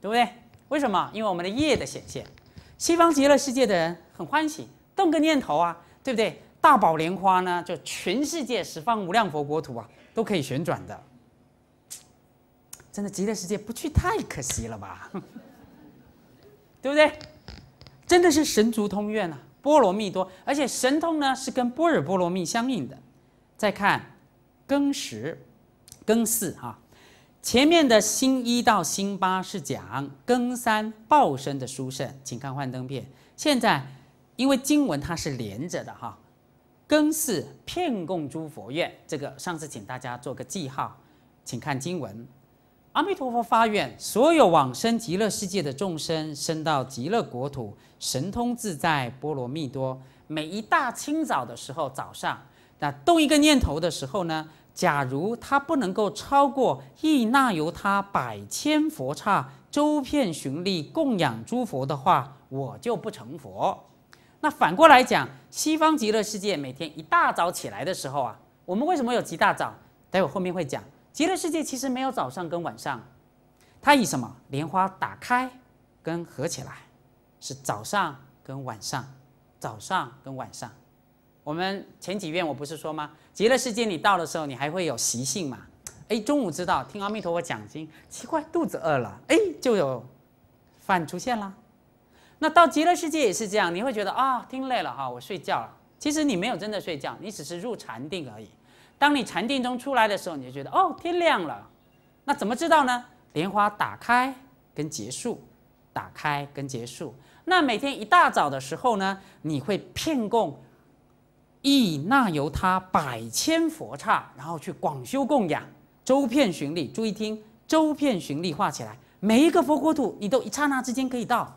对不对？为什么？因为我们的业的显现。西方极乐世界的人很欢喜，动个念头啊，对不对？大宝莲花呢，就全世界十方无量佛国土啊，都可以旋转的。真的极乐世界不去太可惜了吧？对不对？真的是神足通愿啊，波罗蜜多，而且神通呢是跟波尔波罗蜜相应的。再看庚十、庚四啊，前面的新一到新八是讲庚三报身的殊胜，请看幻灯片。现在因为经文它是连着的哈，庚四骗供诸佛愿，这个上次请大家做个记号，请看经文。阿弥陀佛发愿，所有往生极乐世界的众生，生到极乐国土，神通自在，波罗蜜多。每一大清早的时候，早上，那动一个念头的时候呢，假如他不能够超过一那由他百千佛刹周遍寻力供养诸佛的话，我就不成佛。那反过来讲，西方极乐世界每天一大早起来的时候啊，我们为什么有极大早？待会后面会讲。极乐世界其实没有早上跟晚上，它以什么莲花打开跟合起来，是早上跟晚上，早上跟晚上。我们前几遍我不是说吗？极乐世界你到的时候，你还会有习性嘛？哎，中午知道听阿弥陀佛讲经，奇怪，肚子饿了，哎，就有饭出现了。那到极乐世界也是这样，你会觉得啊，听累了哈，我睡觉了。其实你没有真的睡觉，你只是入禅定而已。当你禅定中出来的时候，你就觉得哦，天亮了。那怎么知道呢？莲花打开跟结束，打开跟结束。那每天一大早的时候呢，你会遍供，一那由他百千佛刹，然后去广修供养，周遍寻礼。注意听，周遍寻礼画起来，每一个佛国土，你都一刹那之间可以到。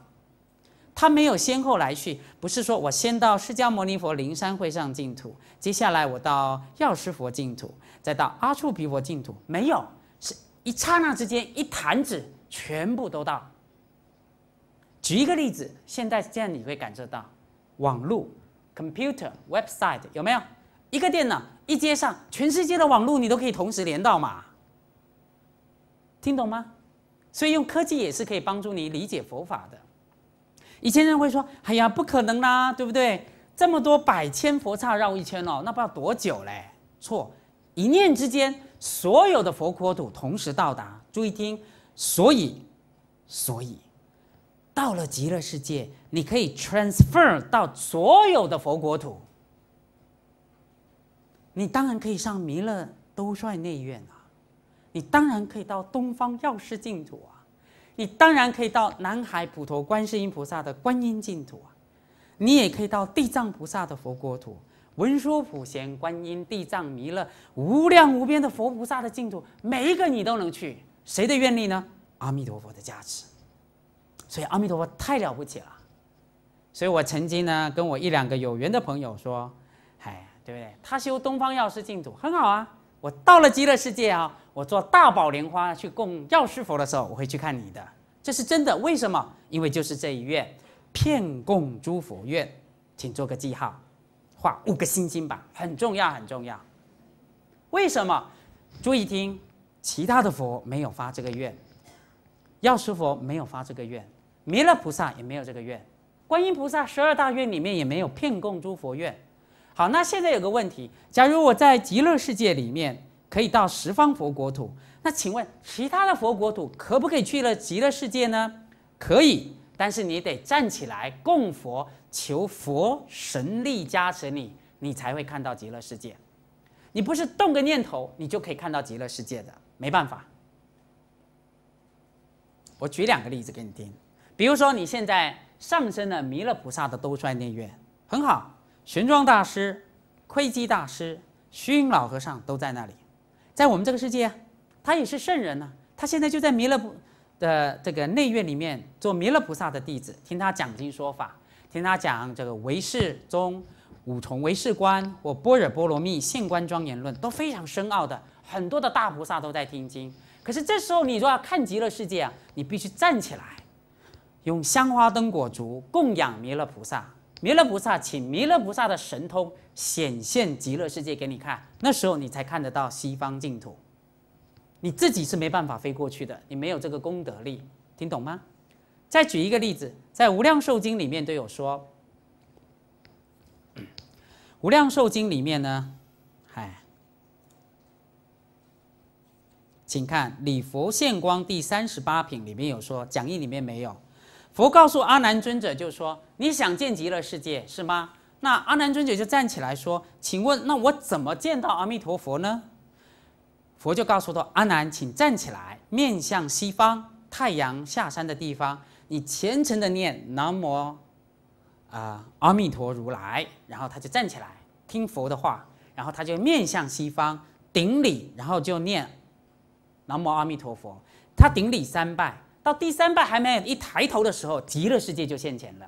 他没有先后来去，不是说我先到释迦牟尼佛灵山会上净土，接下来我到药师佛净土，再到阿处毗佛净土，没有，是一刹那之间，一坛子全部都到。举一个例子，现在这样你会感受到，网络，computer website 有没有？一个电脑一接上，全世界的网络你都可以同时连到嘛？听懂吗？所以用科技也是可以帮助你理解佛法的。以前人会说：“哎呀，不可能啦，对不对？这么多百千佛刹绕一圈哦，那不知道多久嘞。”错，一念之间，所有的佛国土同时到达。注意听，所以，所以，到了极乐世界，你可以 transfer 到所有的佛国土。你当然可以上弥勒兜率内院啊，你当然可以到东方药师净土啊。你当然可以到南海普陀观世音菩萨的观音净土啊，你也可以到地藏菩萨的佛国土，文殊普贤观音地藏弥勒无量无边的佛菩萨的净土，每一个你都能去，谁的愿力呢？阿弥陀佛的加持，所以阿弥陀佛太了不起了，所以我曾经呢跟我一两个有缘的朋友说，哎，对不对？他修东方药师净土很好啊。我到了极乐世界啊！我做大宝莲花去供药师佛的时候，我会去看你的。这是真的，为什么？因为就是这一愿，骗供诸佛愿，请做个记号，画五个星星吧，很重要，很重要。为什么？注意听，其他的佛没有发这个愿，药师佛没有发这个愿，弥勒菩萨也没有这个愿，观音菩萨十二大愿里面也没有骗供诸佛愿。好，那现在有个问题，假如我在极乐世界里面可以到十方佛国土，那请问其他的佛国土可不可以去了极乐世界呢？可以，但是你得站起来供佛，求佛神力加持你，你才会看到极乐世界。你不是动个念头，你就可以看到极乐世界的，没办法。我举两个例子给你听，比如说你现在上升了弥勒菩萨的兜率内院，很好。玄奘大师、窥基大师、虚云老和尚都在那里，在我们这个世界，他也是圣人呢。他现在就在弥勒的这个内院里面做弥勒菩萨的弟子，听他讲经说法，听他讲这个唯识中五重唯识观，我般若波罗蜜现观庄严论都非常深奥的。很多的大菩萨都在听经，可是这时候你说看极乐世界啊，你必须站起来，用香花灯果烛供养弥勒菩萨。弥勒菩萨，请弥勒菩萨的神通显现极乐世界给你看，那时候你才看得到西方净土。你自己是没办法飞过去的，你没有这个功德力，听懂吗？再举一个例子，在《无量寿经》里面都有说，《无量寿经》里面呢，哎，请看《礼佛现光》第三十八品里面有说，讲义里面没有。佛告诉阿难尊者，就说：“你想见极乐世界是吗？”那阿难尊者就站起来说：“请问，那我怎么见到阿弥陀佛呢？”佛就告诉他：“阿难，请站起来，面向西方，太阳下山的地方。你虔诚的念南无啊阿弥陀如来。”然后他就站起来听佛的话，然后他就面向西方顶礼，然后就念南无阿弥陀佛，他顶礼三拜。到第三拜还没一抬头的时候，极乐世界就现前了。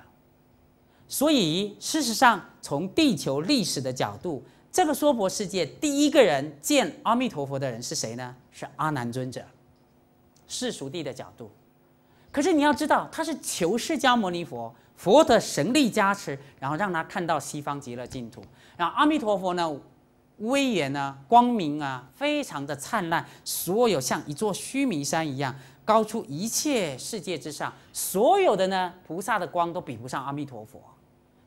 所以事实上，从地球历史的角度，这个娑婆世界第一个人见阿弥陀佛的人是谁呢？是阿难尊者。世俗地的角度，可是你要知道，他是求释迦牟尼佛佛的神力加持，然后让他看到西方极乐净土。然后阿弥陀佛呢，威严啊，光明啊，非常的灿烂，所有像一座须弥山一样。高出一切世界之上，所有的呢菩萨的光都比不上阿弥陀佛。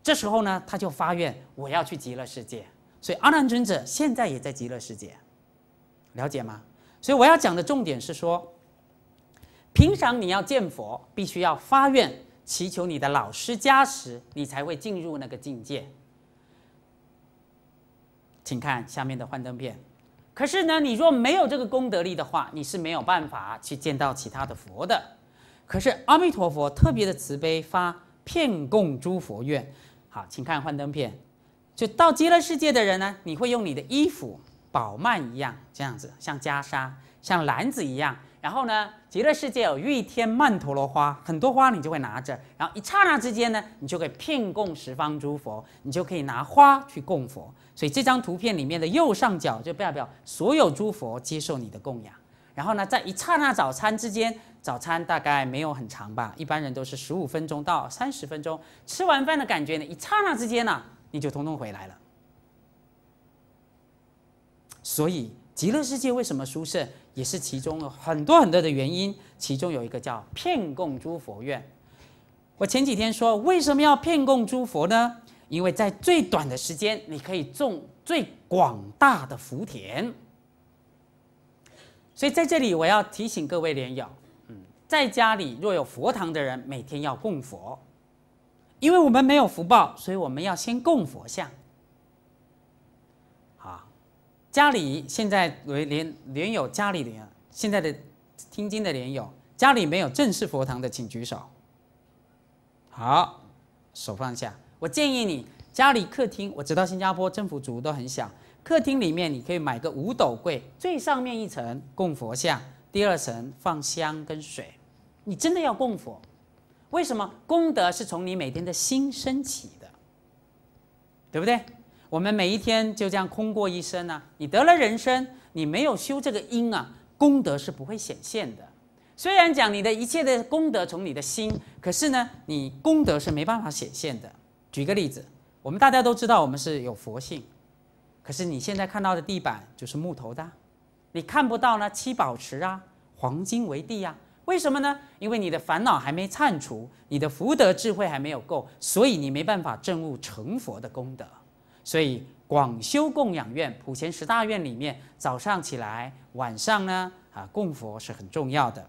这时候呢，他就发愿，我要去极乐世界。所以阿难尊者现在也在极乐世界，了解吗？所以我要讲的重点是说，平常你要见佛，必须要发愿祈求你的老师加持，你才会进入那个境界。请看下面的幻灯片。可是呢，你若没有这个功德力的话，你是没有办法去见到其他的佛的。可是阿弥陀佛特别的慈悲，发片供诸佛愿。好，请看幻灯片，就到极乐世界的人呢，你会用你的衣服宝曼一样这样子，像袈裟，像篮子一样。然后呢，极乐世界有玉天曼陀罗花，很多花你就会拿着，然后一刹那之间呢，你就可以聘供十方诸佛，你就可以拿花去供佛。所以这张图片里面的右上角就代表所有诸佛接受你的供养。然后呢，在一刹那早餐之间，早餐大概没有很长吧，一般人都是十五分钟到三十分钟。吃完饭的感觉呢，一刹那之间呢，你就通通回来了。所以极乐世界为什么舒适？也是其中很多很多的原因，其中有一个叫“骗供诸佛愿”。我前几天说，为什么要骗供诸佛呢？因为在最短的时间，你可以种最广大的福田。所以在这里，我要提醒各位莲友：嗯，在家里若有佛堂的人，每天要供佛，因为我们没有福报，所以我们要先供佛像。家里现在为连连有家里的现在的听经的连友，家里没有正式佛堂的，请举手。好，手放下。我建议你家里客厅，我知道新加坡政府主都很小，客厅里面你可以买个五斗柜，最上面一层供佛像，第二层放香跟水。你真的要供佛？为什么功德是从你每天的心升起的？对不对？我们每一天就这样空过一生呢？你得了人生，你没有修这个因啊，功德是不会显现的。虽然讲你的一切的功德从你的心，可是呢，你功德是没办法显现的。举个例子，我们大家都知道我们是有佛性，可是你现在看到的地板就是木头的，你看不到呢七宝池啊，黄金为地呀？为什么呢？因为你的烦恼还没铲除，你的福德智慧还没有够，所以你没办法证悟成佛的功德。所以，广修供养院、普贤十大院里面，早上起来，晚上呢，啊，供佛是很重要的。